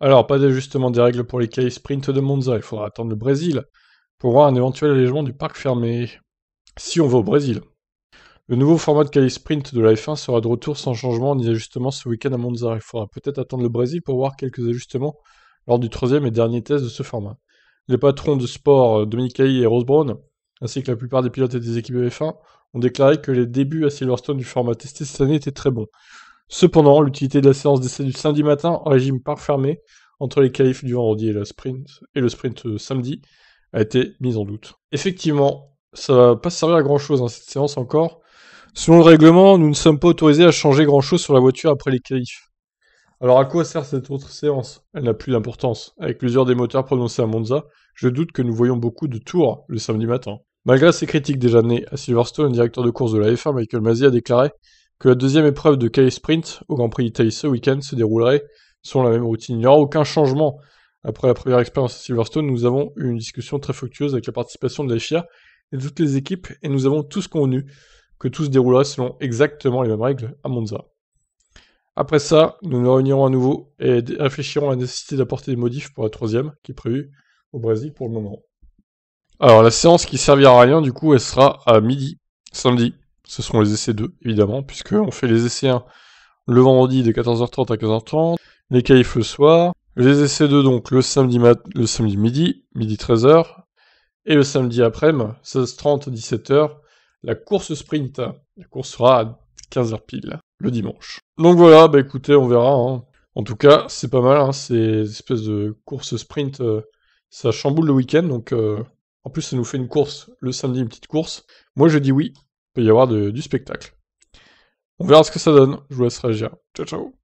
Alors, pas d'ajustement des règles pour les Kali sprint de Monza, il faudra attendre le Brésil pour voir un éventuel allègement du parc fermé. Si on va au Brésil. Le nouveau format de Kali sprint de la F1 sera de retour sans changement ni ajustement ce week-end à Monza. Il faudra peut-être attendre le Brésil pour voir quelques ajustements lors du troisième et dernier test de ce format. Les patrons de sport euh, Dominique et Rose Brown, ainsi que la plupart des pilotes et des équipes de F1, ont déclaré que les débuts à Silverstone du format testé cette année étaient très bons. Cependant, l'utilité de la séance d'essai du samedi matin en régime par fermé entre les qualifs du vendredi et, la sprint, et le sprint euh, samedi a été mise en doute. Effectivement, ça va pas servir à grand chose hein, cette séance encore. Selon le règlement, nous ne sommes pas autorisés à changer grand chose sur la voiture après les qualifs. Alors à quoi sert cette autre séance Elle n'a plus d'importance. Avec plusieurs des moteurs prononcés à Monza, je doute que nous voyons beaucoup de tours le samedi matin. Malgré ces critiques déjà nées à Silverstone, le directeur de course de la F1, Michael Masi, a déclaré que la deuxième épreuve de K Sprint au Grand Prix d'Italie ce week-end se déroulerait selon la même routine. Il n'y aura aucun changement après la première expérience à Silverstone. Nous avons eu une discussion très fructueuse avec la participation de la FIA et de toutes les équipes et nous avons tous convenu que tout se déroulera selon exactement les mêmes règles à Monza. Après ça, nous nous réunirons à nouveau et réfléchirons à la nécessité d'apporter des modifs pour la troisième qui est prévue au Brésil pour le moment. Alors la séance qui servira à rien du coup elle sera à midi, samedi, ce seront les essais 2, évidemment, puisque on fait les essais 1 le vendredi de 14h30 à 15h30, les qualifs le soir, les essais 2 donc le samedi, le samedi midi, midi 13h, et le samedi après-midi, 16h30 à 17h, la course sprint. La course sera à 15h pile, le dimanche. Donc voilà, bah écoutez, on verra. Hein. En tout cas, c'est pas mal, hein, ces espèces de courses sprint, euh, ça chamboule le week-end, donc euh, en plus ça nous fait une course, le samedi une petite course. Moi je dis oui, y avoir du spectacle. On verra ce que ça donne. Je vous laisse réagir. Ciao, ciao